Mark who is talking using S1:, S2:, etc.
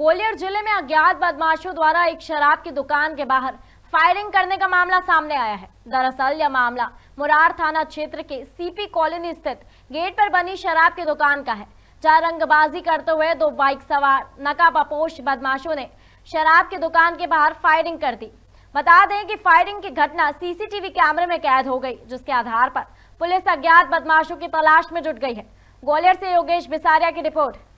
S1: ग्वालियर जिले में अज्ञात बदमाशों द्वारा एक शराब की दुकान के बाहर फायरिंग करने का मामला सामने आया है दरअसल यह मामला मुरार थाना क्षेत्र के सीपी कॉलोनी स्थित गेट पर बनी शराब की दुकान का है जहां रंगबाजी करते हुए दो बाइक सवार नकाबापोश बदमाशों ने शराब की दुकान के बाहर फायरिंग कर दी बता दें कि फायरिंग की घटना सीसीटीवी कैमरे में कैद हो गई जिसके आधार पर पुलिस अज्ञात बदमाशों की तलाश में जुट गई है ग्वालियर से योगेश बिसारिया की रिपोर्ट